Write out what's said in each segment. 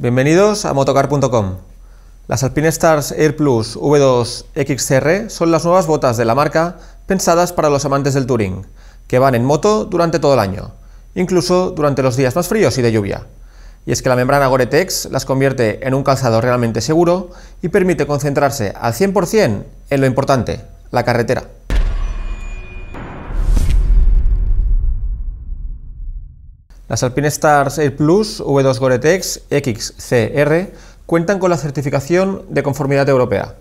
Bienvenidos a motocar.com. Las Alpine Stars Air Plus V2 XCR son las nuevas botas de la marca pensadas para los amantes del touring, que van en moto durante todo el año, incluso durante los días más fríos y de lluvia. Y es que la membrana Gore-Tex las convierte en un calzado realmente seguro y permite concentrarse al 100% en lo importante, la carretera. Las Alpine Stars Air Plus V2 Gore-Tex XCR cuentan con la certificación de conformidad europea.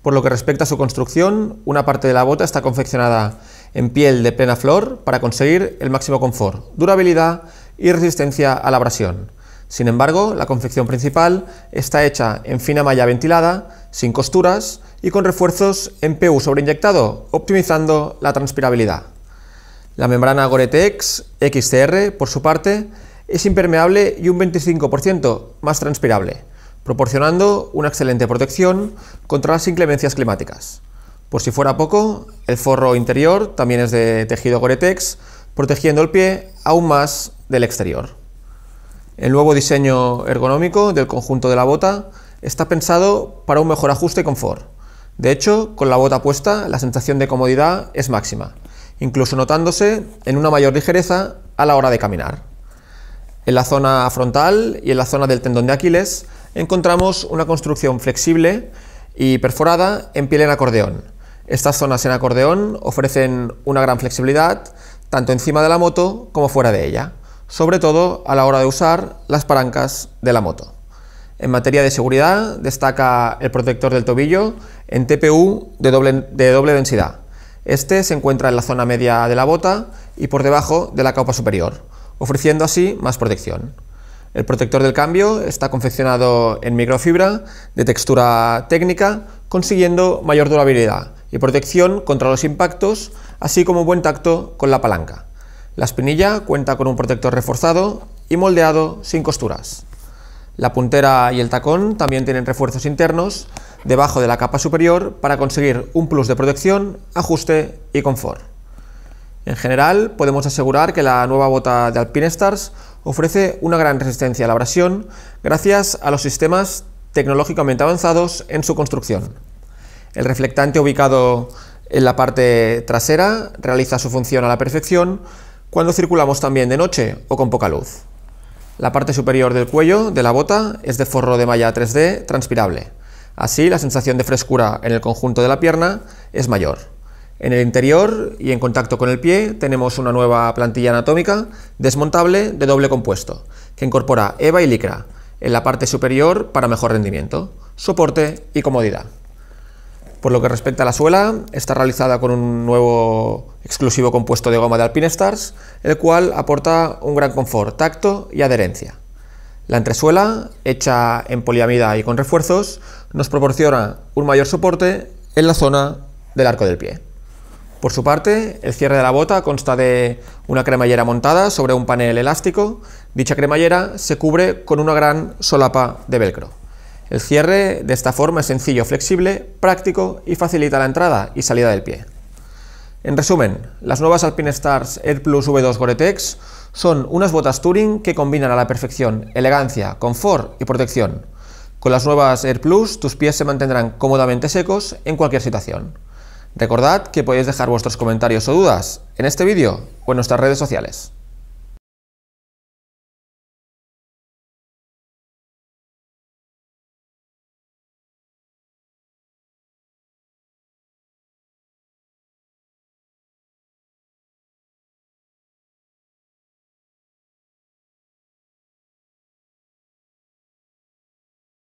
Por lo que respecta a su construcción, una parte de la bota está confeccionada en piel de plena flor para conseguir el máximo confort, durabilidad y resistencia a la abrasión. Sin embargo, la confección principal está hecha en fina malla ventilada, sin costuras y con refuerzos en PU sobreinyectado, optimizando la transpirabilidad. La membrana Gore-Tex XTR, por su parte, es impermeable y un 25% más transpirable, proporcionando una excelente protección contra las inclemencias climáticas. Por si fuera poco, el forro interior también es de tejido Gore-Tex, protegiendo el pie aún más del exterior. El nuevo diseño ergonómico del conjunto de la bota está pensado para un mejor ajuste y confort. De hecho, con la bota puesta, la sensación de comodidad es máxima, incluso notándose en una mayor ligereza a la hora de caminar. En la zona frontal y en la zona del tendón de Aquiles encontramos una construcción flexible y perforada en piel en acordeón. Estas zonas en acordeón ofrecen una gran flexibilidad tanto encima de la moto como fuera de ella, sobre todo a la hora de usar las parancas de la moto. En materia de seguridad destaca el protector del tobillo en TPU de doble, de doble densidad, este se encuentra en la zona media de la bota y por debajo de la capa superior, ofreciendo así más protección. El protector del cambio está confeccionado en microfibra de textura técnica, consiguiendo mayor durabilidad y protección contra los impactos, así como buen tacto con la palanca. La espinilla cuenta con un protector reforzado y moldeado sin costuras. La puntera y el tacón también tienen refuerzos internos debajo de la capa superior para conseguir un plus de protección, ajuste y confort. En general, podemos asegurar que la nueva bota de Alpine Stars ofrece una gran resistencia a la abrasión gracias a los sistemas tecnológicamente avanzados en su construcción. El reflectante ubicado en la parte trasera realiza su función a la perfección cuando circulamos también de noche o con poca luz. La parte superior del cuello de la bota es de forro de malla 3D transpirable. Así, la sensación de frescura en el conjunto de la pierna es mayor. En el interior y en contacto con el pie tenemos una nueva plantilla anatómica desmontable de doble compuesto, que incorpora EVA y LICRA en la parte superior para mejor rendimiento, soporte y comodidad. Por lo que respecta a la suela, está realizada con un nuevo exclusivo compuesto de goma de Alpine Stars, el cual aporta un gran confort, tacto y adherencia. La entresuela, hecha en poliamida y con refuerzos, nos proporciona un mayor soporte en la zona del arco del pie. Por su parte, el cierre de la bota consta de una cremallera montada sobre un panel elástico. Dicha cremallera se cubre con una gran solapa de velcro. El cierre de esta forma es sencillo, flexible, práctico y facilita la entrada y salida del pie. En resumen, las nuevas Alpine Stars Air Plus V2 Gore-Tex son unas botas Touring que combinan a la perfección elegancia, confort y protección. Con las nuevas Air Plus tus pies se mantendrán cómodamente secos en cualquier situación. Recordad que podéis dejar vuestros comentarios o dudas en este vídeo o en nuestras redes sociales.